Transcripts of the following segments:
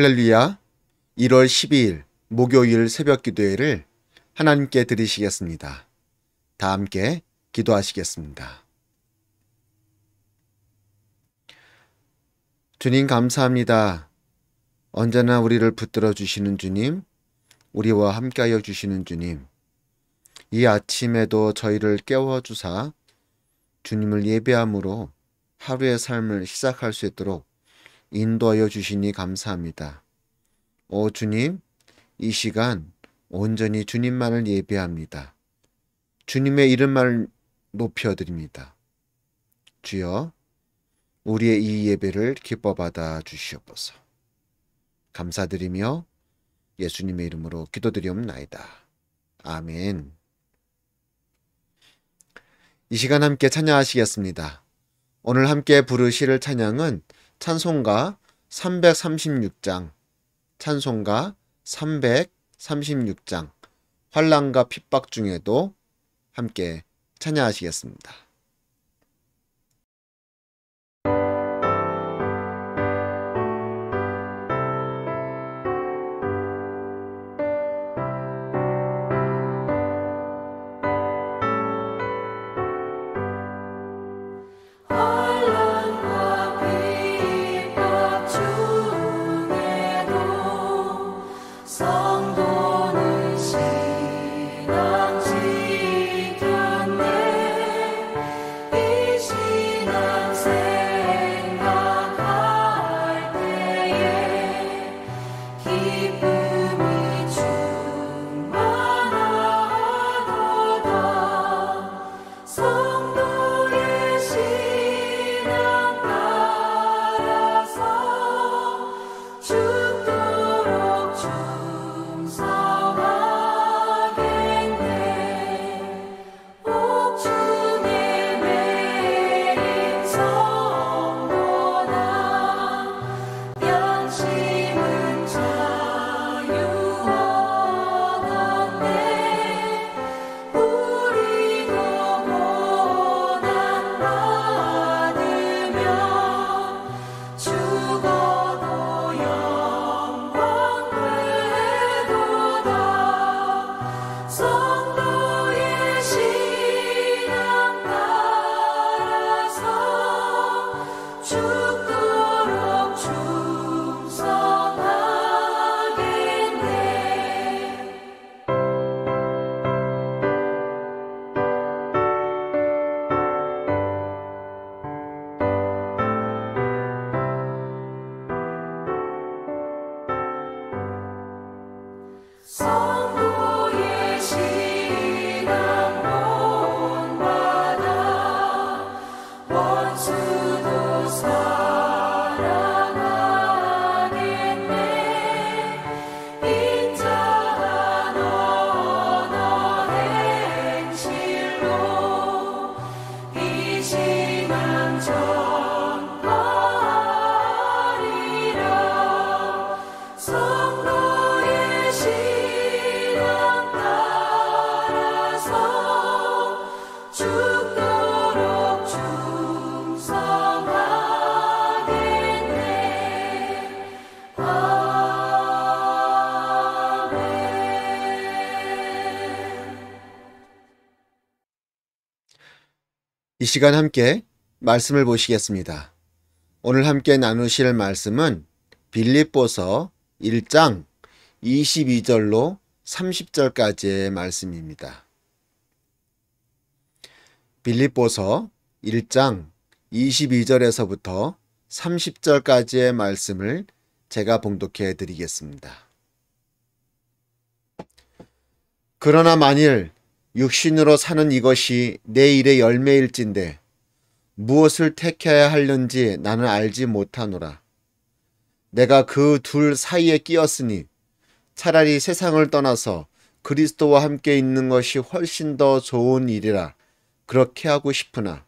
할렐루야 1월 12일 목요일 새벽 기도회를 하나님께 드리시겠습니다. 다 함께 기도하시겠습니다. 주님 감사합니다. 언제나 우리를 붙들어 주시는 주님, 우리와 함께하여 주시는 주님, 이 아침에도 저희를 깨워 주사 주님을 예배함으로 하루의 삶을 시작할 수 있도록 인도하여 주시니 감사합니다. 오 주님, 이 시간 온전히 주님만을 예배합니다. 주님의 이름만 높여드립니다. 주여, 우리의 이 예배를 기뻐 받아 주시옵소서. 감사드리며 예수님의 이름으로 기도드리옵나이다. 아멘. 이 시간 함께 찬양하시겠습니다. 오늘 함께 부르실 찬양은 찬송가 336장 찬송가 336장 환란과 핍박 중에도 함께 찬양하시겠습니다. 이 시간 함께 말씀을 보시겠습니다. 오늘 함께 나누실 말씀은 빌립보서 1장 22절로 30절까지의 말씀입니다. 빌립보서 1장 22절에서부터 30절까지의 말씀을 제가 봉독해 드리겠습니다. 그러나 만일 육신으로 사는 이것이 내 일의 열매일진데 무엇을 택해야 할는지 나는 알지 못하노라. 내가 그 둘 사이에 끼었으니 차라리 세상을 떠나서 그리스도와 함께 있는 것이 훨씬 더 좋은 일이라 그렇게 하고 싶으나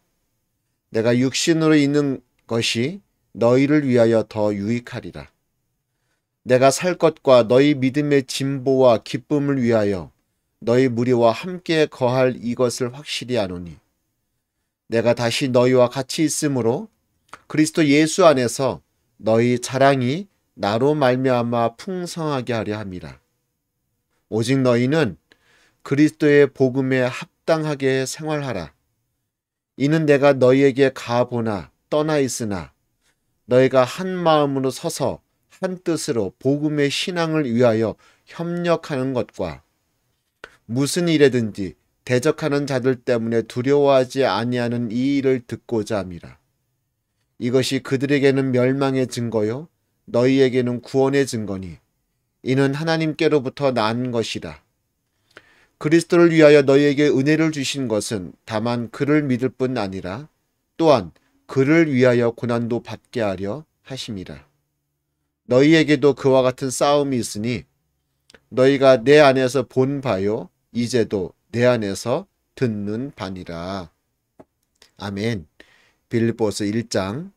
내가 육신으로 있는 것이 너희를 위하여 더 유익하리라. 내가 살 것과 너희 믿음의 진보와 기쁨을 위하여 너희 무리와 함께 거할 이것을 확실히 아노니 내가 다시 너희와 같이 있으므로 그리스도 예수 안에서 너희 자랑이 나로 말미암아 풍성하게 하려 합니다. 오직 너희는 그리스도의 복음에 합당하게 생활하라. 이는 내가 너희에게 가보나 떠나 있으나 너희가 한 마음으로 서서 한 뜻으로 복음의 신앙을 위하여 협력하는 것과 무슨 일에든지 대적하는 자들 때문에 두려워하지 아니하는 이 일을 듣고자 함이라. 이것이 그들에게는 멸망의 증거요 너희에게는 구원의 증거니 이는 하나님께로부터 난 것이라. 그리스도를 위하여 너희에게 은혜를 주신 것은 다만 그를 믿을 뿐 아니라 또한 그를 위하여 고난도 받게 하려 하심이라. 너희에게도 그와 같은 싸움이 있으니 너희가 내 안에서 본 바요 이제도 내 안에서 듣는 반이라 아멘. 빌보스 1장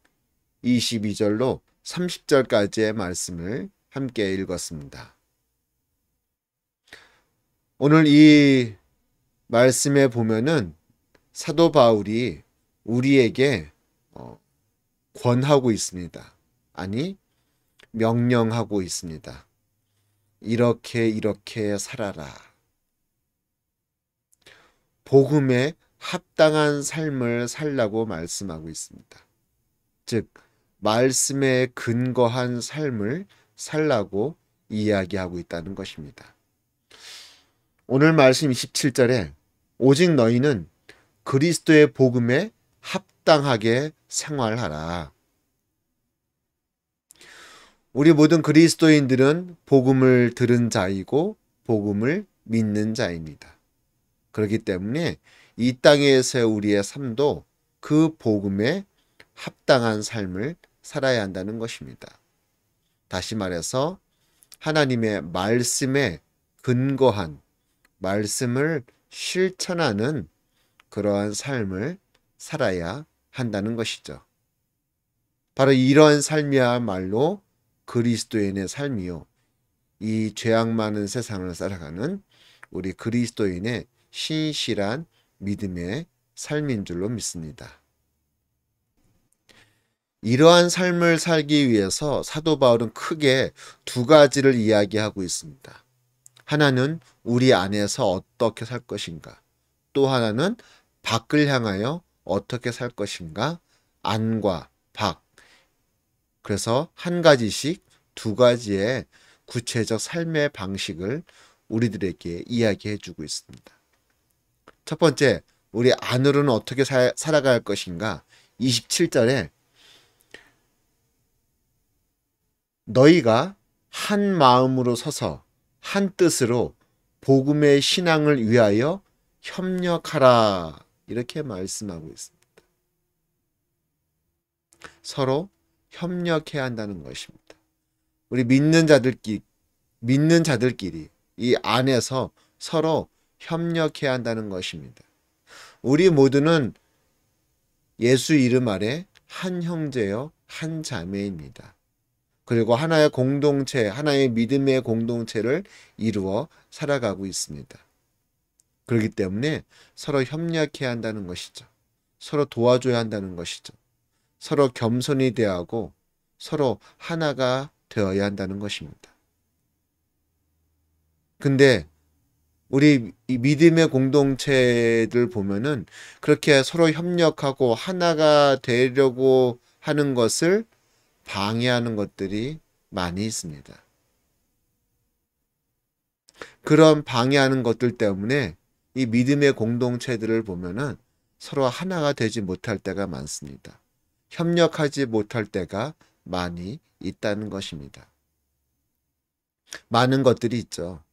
22절로 30절까지의 말씀을 함께 읽었습니다. 오늘 이 말씀에 보면은 사도 바울이 우리에게 어, 권하고 있습니다. 아니, 명령하고 있습니다. 이렇게 이렇게 살아라. 복음에 합당한 삶을 살라고 말씀하고 있습니다. 즉 말씀에 근거한 삶을 살라고 이야기하고 있다는 것입니다. 오늘 말씀 27절에 오직 너희는 그리스도의 복음에 합당하게 생활하라. 우리 모든 그리스도인들은 복음을 들은 자이고 복음을 믿는 자입니다. 그렇기 때문에 이땅에서 우리의 삶도 그 복음에 합당한 삶을 살아야 한다는 것입니다. 다시 말해서 하나님의 말씀에 근거한 말씀을 실천하는 그러한 삶을 살아야 한다는 것이죠. 바로 이러한 삶이야말로 그리스도인의 삶이요. 이 죄악 많은 세상을 살아가는 우리 그리스도인의 시실한 믿음의 삶인 줄로 믿습니다. 이러한 삶을 살기 위해서 사도 바울은 크게 두 가지를 이야기하고 있습니다. 하나는 우리 안에서 어떻게 살 것인가, 또 하나는 밖을 향하여 어떻게 살 것인가, 안과 밖. 그래서 한 가지씩 두 가지의 구체적 삶의 방식을 우리들에게 이야기해 주고 있습니다. 첫 번째, 우리 안으로는 어떻게 사, 살아갈 것인가? 27절에 너희가 한 마음으로 서서 한 뜻으로 복음의 신앙을 위하여 협력하라. 이렇게 말씀하고 있습니다. 서로 협력해야 한다는 것입니다. 우리 믿는 자들끼리, 믿는 자들끼리 이 안에서 서로 협력해야 한다는 것입니다. 우리 모두는 예수 이름 아래 한 형제여 한 자매입니다. 그리고 하나의 공동체, 하나의 믿음의 공동체를 이루어 살아가고 있습니다. 그렇기 때문에 서로 협력해야 한다는 것이죠. 서로 도와줘야 한다는 것이죠. 서로 겸손히 대하고 서로 하나가 되어야 한다는 것입니다. 근데 우리 믿음의 공동체들 보면은 그렇게 서로 협력하고 하나가 되려고 하는 것을 방해하는 것들이 많이 있습니다. 그런 방해하는 것들 때문에 이 믿음의 공동체들을 보면은 서로 하나가 되지 못할 때가 많습니다. 협력하지 못할 때가 많이 있다는 것입니다. 많은 것들이 있죠.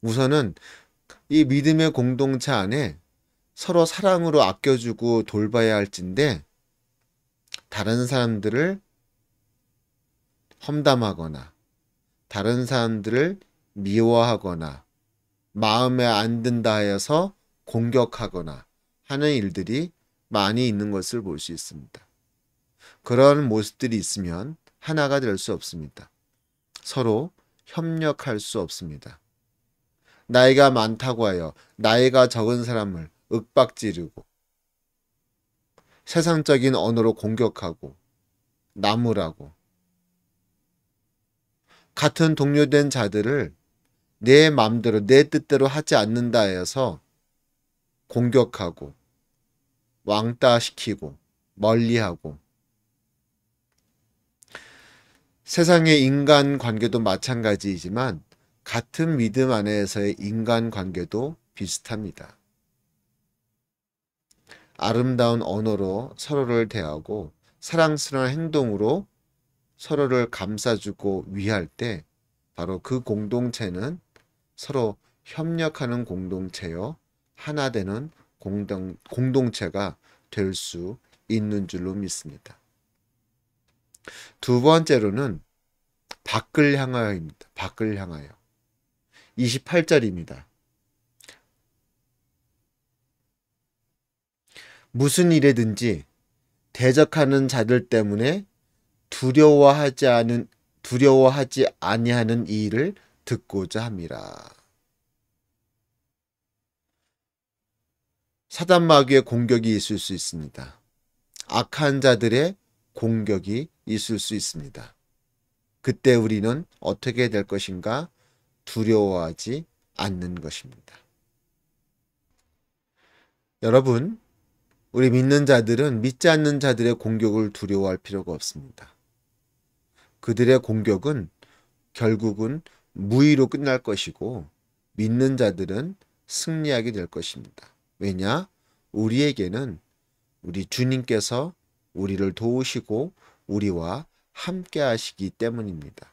우선은 이 믿음의 공동체 안에 서로 사랑으로 아껴주고 돌봐야 할진데 다른 사람들을 험담하거나 다른 사람들을 미워하거나 마음에 안 든다 해서 공격하거나 하는 일들이 많이 있는 것을 볼 수 있습니다. 그런 모습들이 있으면 하나가 될 수 없습니다. 서로 협력할 수 없습니다. 나이가 많다고 하여 나이가 적은 사람을 윽박지르고 세상적인 언어로 공격하고 나무라고 같은 동료된 자들을 내 마음대로 내 뜻대로 하지 않는다 해서 공격하고 왕따시키고 멀리하고 세상의 인간 관계도 마찬가지이지만 같은 믿음 안에서의 인간 관계도 비슷합니다. 아름다운 언어로 서로를 대하고 사랑스러운 행동으로 서로를 감싸주고 위할 때 바로 그 공동체는 서로 협력하는 공동체여 하나 되는 공동, 공동체가 될 수 있는 줄로 믿습니다. 두 번째로는 밖을 향하여입니다. 밖을 향하여. 28절입니다. 무슨 일에든지 대적하는 자들 때문에 두려워하지 않은 두려워하지 아니하는 이 일을 듣고자 합니다. 사단 마귀의 공격이 있을 수 있습니다. 악한 자들의 공격이 있을 수 있습니다. 그때 우리는 어떻게 될 것인가 두려워하지 않는 것입니다. 여러분, 우리 믿는 자들은 믿지 않는 자들의 공격을 두려워할 필요가 없습니다. 그들의 공격은 결국은 무의로 끝날 것이고 믿는 자들은 승리하게 될 것입니다. 왜냐? 우리에게는 우리 주님께서 우리를 도우시고 우리와 함께 하시기 때문입니다.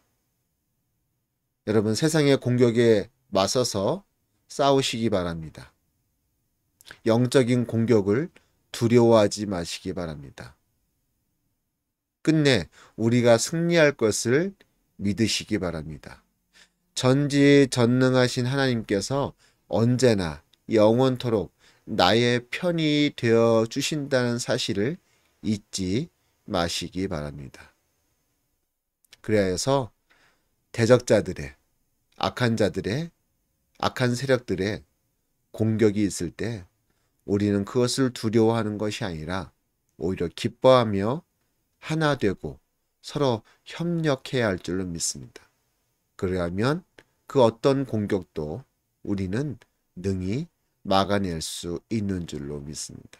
여러분 세상의 공격에 맞서서 싸우시기 바랍니다. 영적인 공격을 두려워하지 마시기 바랍니다. 끝내 우리가 승리할 것을 믿으시기 바랍니다. 전지전능하신 하나님께서 언제나 영원토록 나의 편이 되어 주신다는 사실을 잊지 마시기 바랍니다. 그래서 대적자들의 악한 자들의 악한 세력들의 공격이 있을 때 우리는 그것을 두려워하는 것이 아니라 오히려 기뻐하며 하나 되고 서로 협력해야 할 줄로 믿습니다. 그러하면 그 어떤 공격도 우리는 능히 막아낼 수 있는 줄로 믿습니다.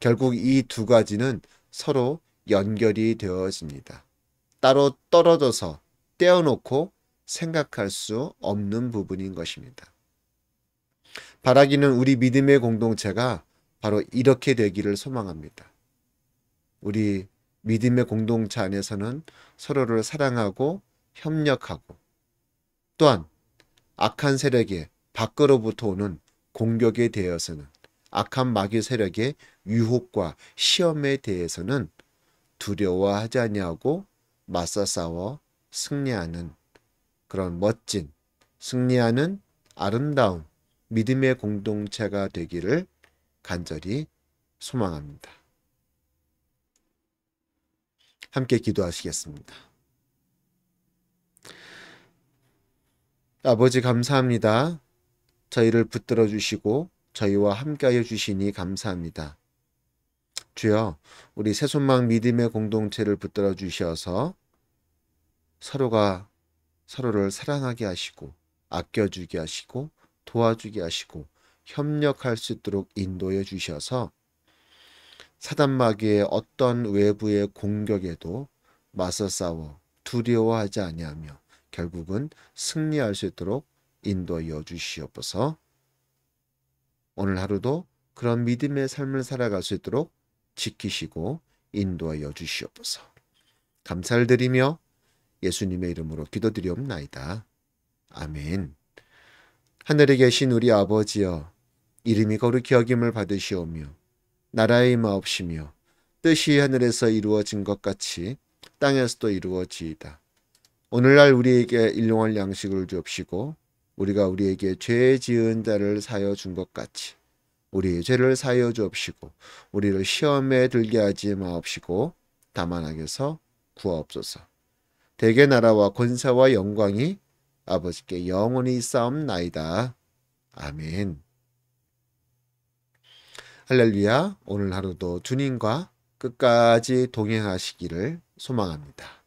결국 이 두 가지는 서로 연결이 되어집니다. 따로 떨어져서 떼어놓고 생각할 수 없는 부분인 것입니다. 바라기는 우리 믿음의 공동체가 바로 이렇게 되기를 소망합니다. 우리 믿음의 공동체 안에서는 서로를 사랑하고 협력하고 또한 악한 세력의 밖으로부터 오는 공격에 대해서는 악한 마귀 세력의 유혹과 시험에 대해서는 두려워하지 아니하고 맞서 싸워 승리하는 그런 멋진 승리하는 아름다운 믿음의 공동체가 되기를 간절히 소망합니다. 함께 기도하시겠습니다. 아버지 감사합니다. 저희를 붙들어 주시고 저희와 함께하여 주시니 감사합니다. 주여 우리 새손망 믿음의 공동체를 붙들어 주셔서 서로가 서로를 사랑하게 하시고 아껴주게 하시고 도와주게 하시고 협력할 수 있도록 인도해 주셔서 사단 마귀의 어떤 외부의 공격에도 맞서 싸워 두려워하지 아니하며 결국은 승리할 수 있도록 인도해 주시옵소서. 오늘 하루도 그런 믿음의 삶을 살아갈 수 있도록 지키시고 인도하여 주시옵소서. 감사를 드리며 예수님의 이름으로 기도드리옵나이다. 아멘. 하늘에 계신 우리 아버지여 이름이 거룩히 여김을 받으시오며 나라의 마옵시며 뜻이 하늘에서 이루어진 것 같이 땅에서도 이루어지이다. 오늘날 우리에게 일용할 양식을 주옵시고 우리가 우리에게 죄 지은 자를 사여 준 것 같이 우리의 죄를 사여 주옵시고 우리를 시험에 들게 하지 마옵시고 다만 악에서 구하옵소서. 대개 나라와 권사와 영광이 아버지께 영원히 싸옵나이다 아멘. 할렐루야. 오늘 하루도 주님과 끝까지 동행하시기를 소망합니다.